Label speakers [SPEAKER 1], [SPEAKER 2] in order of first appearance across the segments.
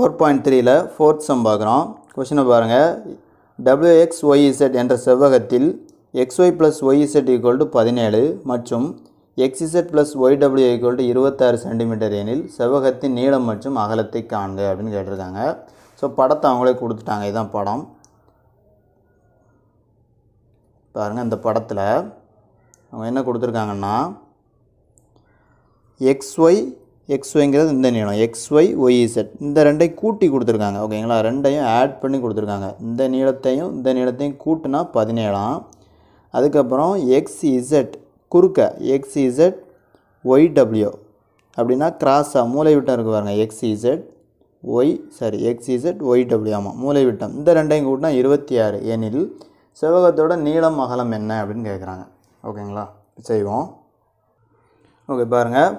[SPEAKER 1] four point த்ரீயில் fourth sum பார்க்குறோம் கொஷினை பாருங்கள் டபிள்யூ எக்ஸ் ஒய்இசட் என்ற செவ்வகத்தில் X Y plus Y Z equal to பதினேழு மற்றும் X Z plus Y W equal to இருபத்தாறு சென்டிமீட்டர் எனில் செவ்வகத்தின் நீளம் மற்றும் அகலத்தை காண்க அப்படின்னு கேட்டிருக்காங்க ஸோ படத்தை அவங்களே கொடுத்துட்டாங்க இதுதான் படம் பாருங்கள் இந்த படத்தில் அவங்க என்ன கொடுத்துருக்காங்கன்னா எக்ஸ்ஒய் எக்ஸ் ஒய்ங்கிறது இந்த நீளம் எக்ஸ் ஒய் ஒய் இந்த ரெண்டையும் கூட்டி கொடுத்துருக்காங்க ஓகேங்களா ரெண்டையும் ஆட் பண்ணி கொடுத்துருக்காங்க இந்த நீளத்தையும் இந்த நீளத்தையும் கூட்டினா பதினேழாம் அதுக்கப்புறம் எக்ஸ் இசட் குறுக்க எக்ஸ் இசட் ஒய் டபிள்யூ அப்படின்னா கிராஸாக மூளைவிட்டம் இருக்குது பாருங்கள் X Z Y sorry X Z Y W ஆமாம் மூளைவிட்டம் இந்த ரெண்டையும் கூட்டினா இருபத்தி ஆறு ஏனில் செவ்வகத்தோட நீளம் அகலம் என்ன அப்படின்னு கேட்குறாங்க ஓகேங்களா செய்வோம் ஓகே பாருங்கள்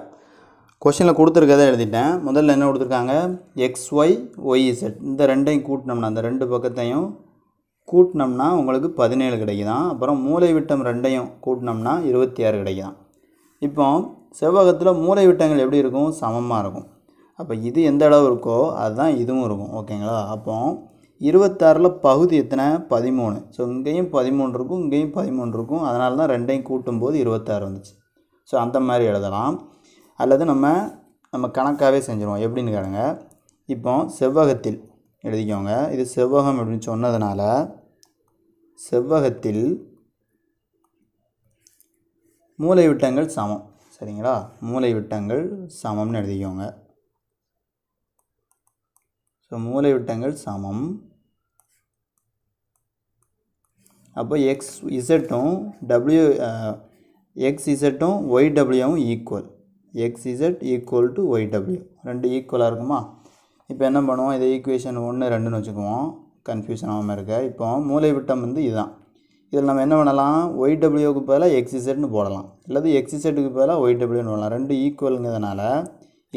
[SPEAKER 1] கொஷனில் கொடுத்துருக்கதை எழுதிட்டேன் முதல்ல என்ன கொடுத்துருக்காங்க எக்ஸ் ஒய் ஒய் இசட் இந்த ரெண்டையும் கூட்டினோம்னா அந்த ரெண்டு பக்கத்தையும் கூட்டினோம்னா உங்களுக்கு பதினேழு கிடைக்குதான் அப்புறம் மூளை விட்டம் ரெண்டையும் கூட்டினோம்னா இருபத்தி ஆறு கிடைக்குதான் இப்போ செவ்வகத்தில் மூளை விட்டங்கள் எப்படி இருக்கும் சமமாக இருக்கும் அப்போ இது எந்த அளவு இருக்கோ அதுதான் இதுவும் இருக்கும் ஓகேங்களா அப்போ இருபத்தாறில் பகுதி எத்தனை பதிமூணு ஸோ இங்கேயும் பதிமூணு இருக்கும் இங்கேயும் பதிமூணு இருக்கும் அதனால தான் ரெண்டையும் கூட்டும் போது இருபத்தாறு வந்துச்சு ஸோ அந்த மாதிரி எழுதலாம் அல்லது நம்ம நம்ம கணக்காகவே செஞ்சுருவோம் எப்படின்னு கேளுங்க இப்போ செவ்வகத்தில் எழுதிக்கோங்க இது செவ்வகம் அப்படின்னு சொன்னதுனால செவ்வகத்தில் மூளைவிட்டங்கள் சமம் சரிங்களா மூளைவிட்டங்கள் சமம்னு எழுதிக்கோங்க ஸோ மூளைவிட்டங்கள் சமம் அப்போ எக்ஸ் இசட்டும் டபிள்யூ எக்ஸ் இசட்டும் ஒய் டபிள்யூவும் equal X Z equal to Y W ரெண்டு ஈக்குவலாக இருக்குமா இப்போ என்ன பண்ணுவோம் இதை ஈக்குவேஷன் ஒன்று ரெண்டுன்னு வச்சுக்குவோம் கன்ஃபியூஷன் ஆகாமல் இருக்க இப்போ மூலைவிட்டம் வந்து இதுதான் இதில் நம்ம என்ன பண்ணலாம் ஒய்டபிள்யூக்கு பதிலாக எக்ஸிசெட்னு போடலாம் இல்லாது எக்ஸிசெட்டுக்கு பதிலாக ஒய்டபிள்யூன்னு போடலாம் ரெண்டு ஈக்குவலுங்கிறதுனால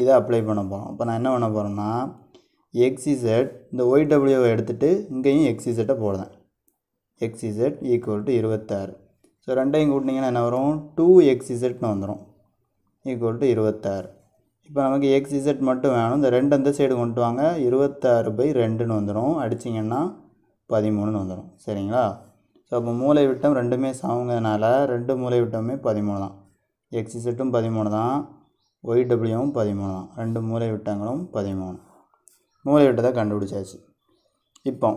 [SPEAKER 1] இதை அப்ளை பண்ண போகிறோம் இப்போ நான் என்ன பண்ண போகிறேன்னா எக்ஸிசெட் இந்த ஒய்டபிள்யூவை எடுத்துகிட்டு இங்கேயும் எக்ஸிசெட்டை போடுறேன் எக்ஸிசெட் ஈக்குவல் டு இருபத்தாறு ஸோ ரெண்டையும் கூட்டினீங்கன்னா என்ன வரும் டூ எக்ஸிசெட்னு வந்துடும் ஈக்குவல் டு இருபத்தாறு இப்போ நமக்கு எக்ஸ் இசட் மட்டும் வேணும் இந்த ரெண்டு அந்த சைடு கொண்டு வாங்க இருபத்தாறு பை ரெண்டுன்னு வந்துடும் அடிச்சிங்கன்னா பதிமூணுன்னு வந்துடும் சரிங்களா ஸோ அப்போ மூளை விட்டம் ரெண்டுமே சமங்கிறதுனால ரெண்டு மூளை விட்டமே பதிமூணு தான் எக்ஸ் இசட்டும் பதிமூணு தான் ஒய் டபிள்யூவும் பதிமூணு தான் ரெண்டு மூளை விட்டங்களும் பதிமூணு மூளை விட்டத்தை கண்டுபிடிச்சாச்சு இப்போ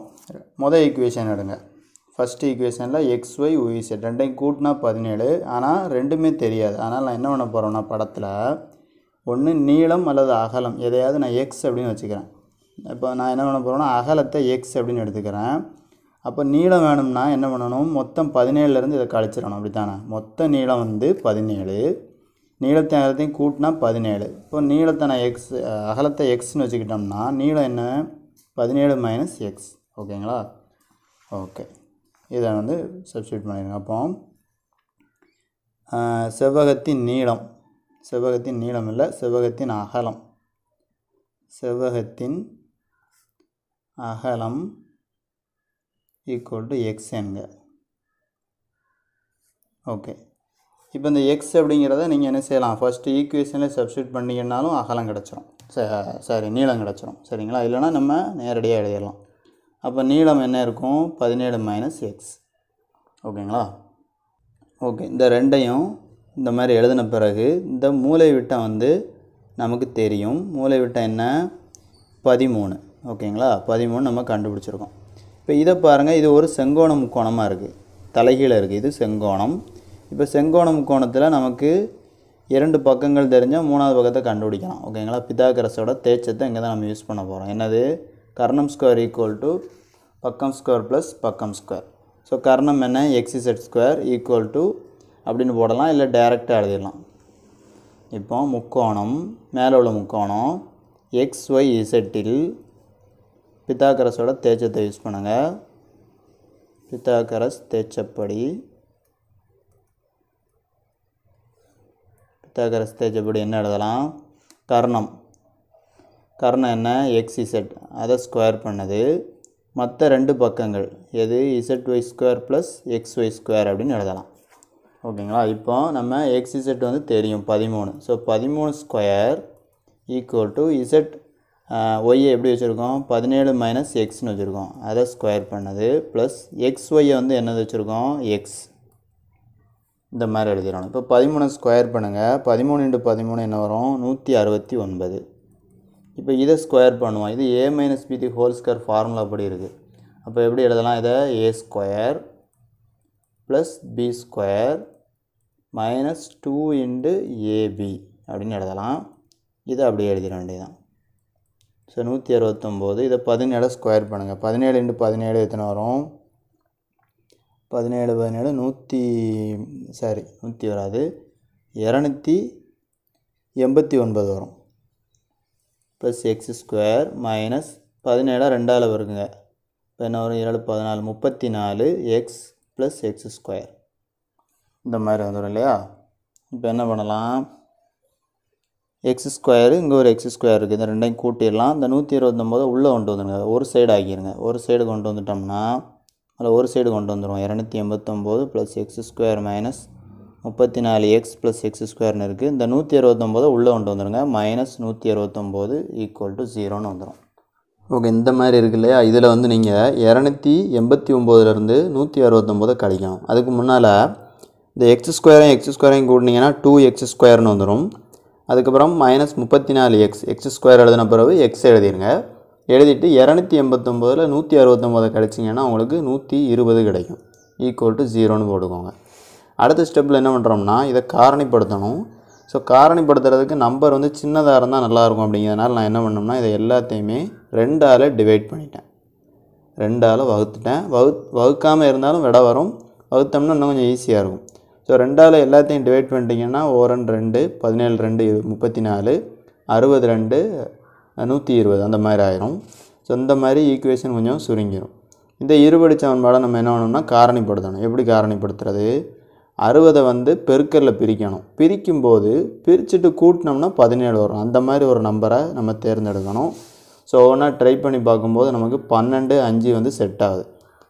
[SPEAKER 1] மொதல் ஈக்குவேஷன் எடுங்க ஃபஸ்ட்டு ஈக்குவேஷனில் எக்ஸ் ஒய் ஒய்செட் ரெண்டையும் கூட்டினா பதினேழு ஆனால் ரெண்டுமே தெரியாது அதனால் நான் என்ன பண்ண போகிறேன்னா படத்தில் ஒன்று நீளம் அல்லது அகலம் எதையாவது நான் எக்ஸ் அப்படின்னு வச்சுக்கிறேன் இப்போ நான் என்ன பண்ண போகிறேன்னா அகலத்தை எக்ஸ் அப்படின்னு எடுத்துக்கிறேன் அப்போ நீளம் வேணும்னா என்ன பண்ணணும் மொத்தம் பதினேழுலேருந்து இதை கழிச்சிடணும் அப்படி தானே மொத்த நீளம் வந்து பதினேழு நீளத்தை அகலத்தையும் கூட்டினா பதினேழு இப்போ நீளத்தை நான் எக்ஸ் அகலத்தை எக்ஸ்னு வச்சுக்கிட்டோம்னா நீளம் என்ன பதினேழு மைனஸ் எக்ஸ் ஓகேங்களா ஓகே இதை வந்து சப்ஸ்டியூட் பண்ணிடுங்க அப்போ செவ்வகத்தின் நீளம் செவ்வகத்தின் நீளம் இல்லை செவ்வகத்தின் அகலம் செவ்வகத்தின் அகலம் ஈக்குவல் டு எக்ஸ் என்க ஓகே இப்போ இந்த எக்ஸ் அப்படிங்கிறத நீங்கள் என்ன செய்யலாம் ஃபஸ்ட்டு ஈக்குவேஷனில் சப்ஸ்டியூட் பண்ணிங்கன்னாலும் அகலம் கிடச்சிரும் சாரி நீளம் கிடச்சிரும் சரிங்களா இல்லைனா நம்ம நேரடியாக எழுதிடலாம் அப்போ நீளம் என்ன இருக்கும் பதினேழு மைனஸ் எக்ஸ் ஓகேங்களா ஓகே இந்த ரெண்டையும் இந்த மாதிரி எழுதின பிறகு இந்த மூளை விட்டம் வந்து நமக்கு தெரியும் மூளை விட்டம் என்ன பதிமூணு ஓகேங்களா பதிமூணு நம்ம கண்டுபிடிச்சிருக்கோம் இப்போ இதை பாருங்கள் இது ஒரு செங்கோண முக்கோணமாக இருக்குது தலைகீழே இருக்குது இது செங்கோணம் இப்போ செங்கோண முக்கோணத்தில் நமக்கு இரண்டு பக்கங்கள் தெரிஞ்சால் மூணாவது பக்கத்தை கண்டுபிடிக்கலாம் ஓகேங்களா பிதாகரசோட தேச்சத்தை இங்கே தான் நம்ம யூஸ் பண்ண போகிறோம் என்னது கர்ணம் ஸ்கொயர் ஈக்குவல் டு பக்கம் ஸ்கொயர் ப்ளஸ் பக்கம் ஸ்கொயர் ஸோ கர்ணம் என்ன எக்ஸிசெட் ஸ்கொயர் ஈக்குவல் டு அப்படின்னு போடலாம் இல்லை டைரெக்டாக எழுதிடலாம் இப்போ முக்கோணம் மேலே உள்ள முக்கோணம் எக்ஸ் ஒய் இசட்டில் பித்தாக்கரஸோட தேய்ச்சத்தை யூஸ் பண்ணுங்கள் பித்தாக்கரஸ் தேய்ச்சப்படி பித்தாக்கரஸ் தேய்ச்சப்படி என்ன எழுதலாம் கர்ணம் காரணம் என்ன எக்ஸ் இசட் அதை ஸ்கொயர் பண்ணது மற்ற ரெண்டு பக்கங்கள் எது Z Y square plus X Y square அப்படின்னு எழுதலாம் ஓகேங்களா இப்போ நம்ம எக்ஸ் இசட் வந்து தெரியும் பதிமூணு ஸோ பதிமூணு ஸ்கொயர் ஈக்குவல் டு இசட் ஒய்யை எப்படி வச்சுருக்கோம் பதினேழு மைனஸ் எக்ஸ்னு வச்சுருக்கோம் அதை ஸ்கொயர் பண்ணது ப்ளஸ் எக்ஸ் ஒய்யை வந்து என்னது வச்சுருக்கோம் எக்ஸ் இந்த மாதிரி எழுதிடணும் இப்போ பதிமூணு ஸ்கொயர் பண்ணுங்கள் பதிமூணு இன்ட்டு பதிமூணு என்ன வரும் நூற்றி அறுபத்தி ஒன்பது இப்போ இதை ஸ்கொயர் பண்ணுவோம் இது A minus B the whole square formula அப்படி இருக்குது அப்போ எப்படி எழுதலாம் இதை A square plus B square minus two into A B அப்படின்னு எழுதலாம் இதை அப்படியே எழுதிட வேண்டியதுதான் ஸோ நூற்றி அறுபத்தொம்போது இதை பதினேழு ஸ்கொயர் பண்ணுங்கள் பதினேழு இன்டு பதினேழு எத்தனை வரும் பதினேழு பதினேழு நூற்றி சாரி நூற்றி வராது இரநூத்தி எண்பத்தி ஒன்பது வரும் ப்ளஸ் எக்ஸ் ஸ்கொயர் மைனஸ் பதினேழாக ரெண்டால் வருங்க இப்போ என்ன வரும் ஏழு பதினாலு முப்பத்தி நாலு எக்ஸ் ப்ளஸ் எக்ஸ் ஸ்கொயர் இந்த மாதிரி வந்துடும் இல்லையா இப்போ என்ன பண்ணலாம் எக்ஸ் ஸ்கொயரு இங்கே ஒரு எக்ஸ் ஸ்கொயர் இருக்குது இந்த ரெண்டையும் கூட்டிடலாம் இந்த நூற்றி இருபத்தொம்போது உள்ளே கொண்டு வந்துடுங்க ஒரு சைடு ஆக்கிடுங்க ஒரு சைடு கொண்டு வந்துட்டோம்னா அதில் ஒரு சைடு கொண்டு வந்துடும் இரநூத்தி எண்பத்தொம்போது ப்ளஸ் எக்ஸ் ஸ்கொயர் மைனஸ் முப்பத்தி நாலு எக்ஸ் ப்ளஸ் எக்ஸ் ஸ்கொயர்னு இருக்குது இந்த நூற்றி அறுபத்தொம்போது உள்ளே கொண்டு வந்துடுங்க மைனஸ் நூற்றி அறுபத்தொம்போது ஈக்குவல் டு ஜீரோன்னு வந்துடும் ஓகே இந்த மாதிரி இருக்கு இல்லையா இதில் வந்து நீங்கள் இரநூத்தி எண்பத்தி ஒம்போதுலேருந்து நூற்றி அறுபத்தொம்போதை கழிக்கணும் அதுக்கு முன்னால் இந்த எக்ஸ் ஸ்கொயரையும் எக்ஸ் ஸ்கொயரையும் கூட்டினீங்கன்னா டூ எக்ஸ் ஸ்கொயர்னு வந்துடும் அதுக்கப்புறம் மைனஸ் முப்பத்தி நாலு எக்ஸ் எக்ஸ் ஸ்கொயர் எழுதின பிறகு எக்ஸ் எழுதிடுங்க எழுதிட்டு இரநூத்தி எண்பத்தொம்போதில் நூற்றி அறுபத்தொம்போதை கிடச்சிங்கன்னா உங்களுக்கு நூற்றி இருபது கிடைக்கும் ஈக்குவல் டு ஜீரோன்னு போட்டுக்கோங்க அடுத்த ஸ்டெப்பில் என்ன பண்ணுறோம்னா இதை காரணிப்படுத்தணும் ஸோ காரணிப்படுத்துறதுக்கு நம்பர் வந்து சின்னதாக இருந்தால் நல்லாயிருக்கும் அப்படிங்கிறதுனால நான் என்ன பண்ணோம்னா இதை எல்லாத்தையுமே ரெண்டால் டிவைட் பண்ணிட்டேன் ரெண்டால் வகுத்துட்டேன் வகு வகுக்காமல் இருந்தாலும் விட வரும் வகுத்தோம்னா இன்னும் கொஞ்சம் ஈஸியாக இருக்கும் ஸோ ரெண்டால் எல்லாத்தையும் டிவைட் பண்ணிட்டீங்கன்னா ஓரன் ரெண்டு பதினேழு ரெண்டு முப்பத்தி நாலு அறுபது ரெண்டு நூற்றி இருபது அந்த மாதிரி ஆயிரும் ஸோ இந்த மாதிரி ஈக்குவேஷன் கொஞ்சம் சுருங்கிடும் இந்த இருபடி சமன்பாடை நம்ம என்ன பண்ணோம்னா காரணிப்படுத்தணும் எப்படி காரணிப்படுத்துறது அறுபதை வந்து பெருக்கரில் பிரிக்கணும் பிரிக்கும்போது பிரிச்சுட்டு கூட்டினோம்னா பதினேழு வரும் அந்த மாதிரி ஒரு நம்பரை நம்ம தேர்ந்தெடுக்கணும் ஸோ ஒன்றா ட்ரை பண்ணி பார்க்கும்போது நமக்கு பன்னெண்டு அஞ்சு வந்து செட் ஆகுது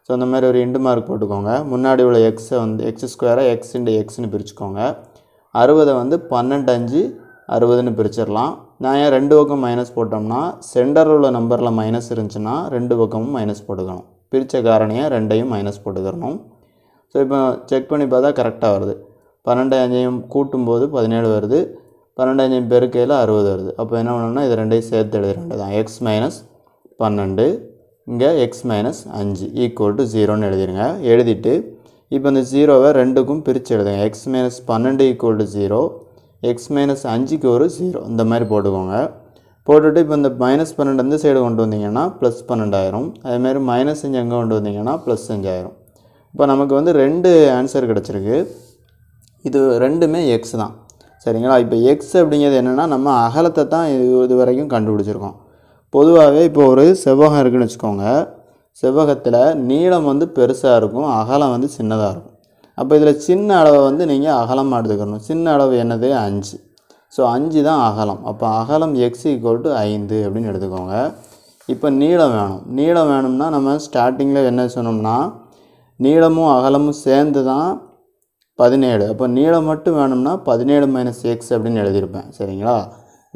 [SPEAKER 1] ஸோ அந்த மாதிரி ஒரு இண்டு மார்க் போட்டுக்கோங்க முன்னாடி உள்ள எக்ஸை வந்து எக்ஸ் ஸ்கொயராக எக்ஸ் இண்டு எக்ஸ்னு பிரிச்சுக்கோங்க அறுபதை வந்து பன்னெண்டு அஞ்சு அறுபதுன்னு பிரிச்சிடலாம் நான் ஏன் ரெண்டு பக்கம் மைனஸ் போட்டோம்னா சென்டரில் உள்ள நம்பரில் மைனஸ் இருந்துச்சுன்னா ரெண்டு பக்கமும் மைனஸ் போட்டுக்கணும் பிரித்த காரணியை ரெண்டையும் மைனஸ் போட்டுக்கிறணும் ஸோ இப்போ செக் பண்ணி பார்த்தா கரெக்டாக வருது பன்னெண்டு அஞ்சையும் கூட்டும்போது பதினேழு வருது பன்னெண்டு அஞ்சையும் பெருக்கையில் அறுபது வருது அப்போ என்ன பண்ணணும்னா இது ரெண்டையும் சேர்த்து எழுத ரெண்டு தான் எக்ஸ் மைனஸ் பன்னெண்டு இங்கே எக்ஸ் மைனஸ் அஞ்சு ஈக்குவல் டு ஜீரோன்னு எழுதிடுங்க எழுதிட்டு இப்போ இந்த ஜீரோவை ரெண்டுக்கும் பிரித்து எழுதுங்க எக்ஸ் மைனஸ் பன்னெண்டு equal to zero X minus அஞ்சுக்கு ஒரு ஜீரோ இந்த மாதிரி போட்டுக்கோங்க போட்டுட்டு இப்போ இந்த மைனஸ் பன்னெண்டு இந்த சைடு கொண்டு வந்தீங்கன்னா ப்ளஸ் பன்னெண்டாயிரம் அதேமாதிரி மைனஸ் அஞ்சு எங்கே கொண்டு வந்தீங்கன்னா ப்ளஸ் அஞ்சாயிரம் இப்போ நமக்கு வந்து ரெண்டு ஆன்சர் கிடச்சிருக்கு இது ரெண்டுமே எக்ஸ் தான் சரிங்களா இப்போ எக்ஸ் அப்படிங்கிறது என்னென்னா நம்ம அகலத்தை தான் இது இது வரைக்கும் கண்டுபிடிச்சிருக்கோம் பொதுவாகவே இப்போ ஒரு செவ்வகம் இருக்குதுன்னு வச்சுக்கோங்க செவ்வகத்தில் நீளம் வந்து பெருசாக இருக்கும் அகலம் வந்து சின்னதாக இருக்கும் அப்போ இதில் சின்ன அளவை வந்து நீங்கள் அகலமாக எடுத்துக்கணும் சின்ன அளவு என்னது அஞ்சு ஸோ அஞ்சு தான் அகலம் அப்போ அகலம் எக்ஸ் ஈக்குவல் டு ஐந்து அப்படின்னு எடுத்துக்கோங்க இப்போ நீளம் வேணும் நீளம் வேணும்னா நம்ம ஸ்டார்டிங்கில் என்ன சொன்னோம்னா நீளமும் அகலமும் சேர்ந்து தான் பதினேழு அப்போ நீளம் மட்டும் வேணும்னா பதினேழு மைனஸ் எக்ஸ் அப்படின்னு எழுதியிருப்பேன் சரிங்களா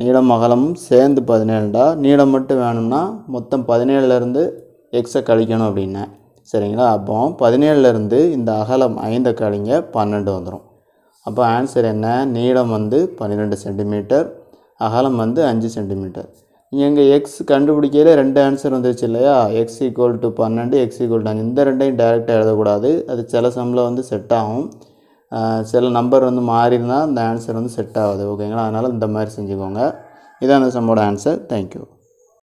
[SPEAKER 1] நீளம் அகலமும் சேர்ந்து பதினேழுடா நீளம் மட்டும் வேணும்னா மொத்தம் பதினேழுலேருந்து எக்ஸை கழிக்கணும் அப்படின்னேன் சரிங்களா அப்போ பதினேழுலேருந்து இந்த அகலம் ஐந்தை கழிங்க பன்னெண்டு வந்துடும் அப்போ ஆன்சர் என்ன நீளம் வந்து பன்னிரெண்டு சென்டிமீட்டர் அகலம் வந்து அஞ்சு சென்டிமீட்டர் இங்கே எக்ஸ் கண்டுபிடிக்கையில் ரெண்டு ஆன்சர் வந்துருச்சு இல்லையா எக்ஸ் ஈக்குவல் டு பன்னெண்டு எக்ஸ் ஈக்குவல் டு இந்த ரெண்டையும் டைரெக்டாக எழுதக்கூடாது அது சில சம்மில் வந்து செட் ஆகும் சில நம்பர் வந்து மாறி இருந்தால் அந்த ஆன்சர் வந்து செட் ஆகுது ஓகேங்களா அதனால் இந்த மாதிரி செஞ்சுக்கோங்க இதான் அந்த சம்மோட ஆன்சர் தேங்க்யூ